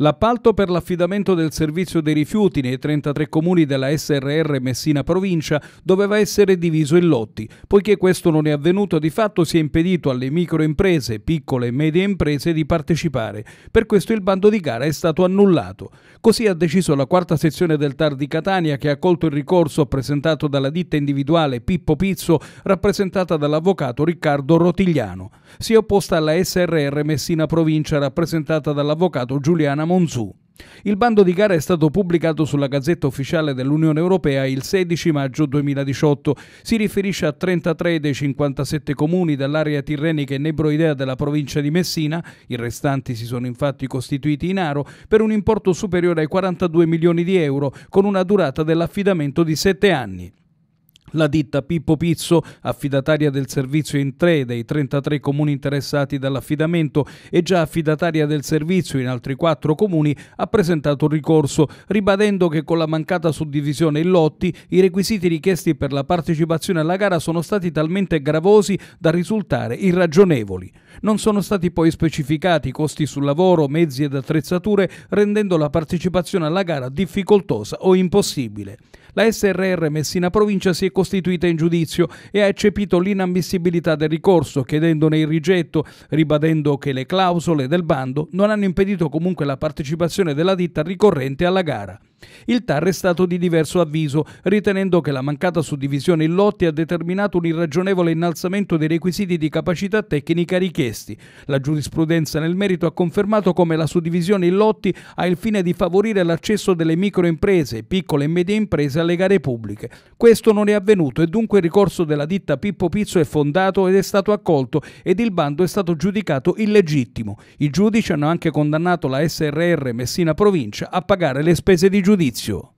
L'appalto per l'affidamento del servizio dei rifiuti nei 33 comuni della SRR Messina Provincia doveva essere diviso in lotti. Poiché questo non è avvenuto, di fatto si è impedito alle microimprese, piccole e medie imprese di partecipare. Per questo il bando di gara è stato annullato. Così ha deciso la quarta sezione del TAR di Catania che ha accolto il ricorso presentato dalla ditta individuale Pippo Pizzo rappresentata dall'avvocato Riccardo Rotigliano. Si è opposta alla SRR Messina Provincia rappresentata dall'avvocato Giuliana Monzù. Il bando di gara è stato pubblicato sulla Gazzetta Ufficiale dell'Unione Europea il 16 maggio 2018. Si riferisce a 33 dei 57 comuni dell'area tirrenica e nebroidea della provincia di Messina, i restanti si sono infatti costituiti in aro, per un importo superiore ai 42 milioni di euro, con una durata dell'affidamento di 7 anni la ditta Pippo Pizzo, affidataria del servizio in tre dei 33 comuni interessati dall'affidamento e già affidataria del servizio in altri quattro comuni, ha presentato ricorso, ribadendo che con la mancata suddivisione in lotti i requisiti richiesti per la partecipazione alla gara sono stati talmente gravosi da risultare irragionevoli. Non sono stati poi specificati i costi sul lavoro, mezzi ed attrezzature, rendendo la partecipazione alla gara difficoltosa o impossibile la SRR Messina Provincia si è costituita in giudizio e ha eccepito l'inammissibilità del ricorso, chiedendone il rigetto, ribadendo che le clausole del bando non hanno impedito comunque la partecipazione della ditta ricorrente alla gara. Il TAR è stato di diverso avviso, ritenendo che la mancata suddivisione in lotti ha determinato un irragionevole innalzamento dei requisiti di capacità tecnica richiesti. La giurisprudenza nel merito ha confermato come la suddivisione in lotti ha il fine di favorire l'accesso delle microimprese, piccole e medie imprese alle gare pubbliche. Questo non è avvenuto e dunque il ricorso della ditta Pippo Pizzo è fondato ed è stato accolto ed il bando è stato giudicato illegittimo. I giudici hanno anche condannato la SRR Messina Provincia a pagare le spese di giudizio. giudizio.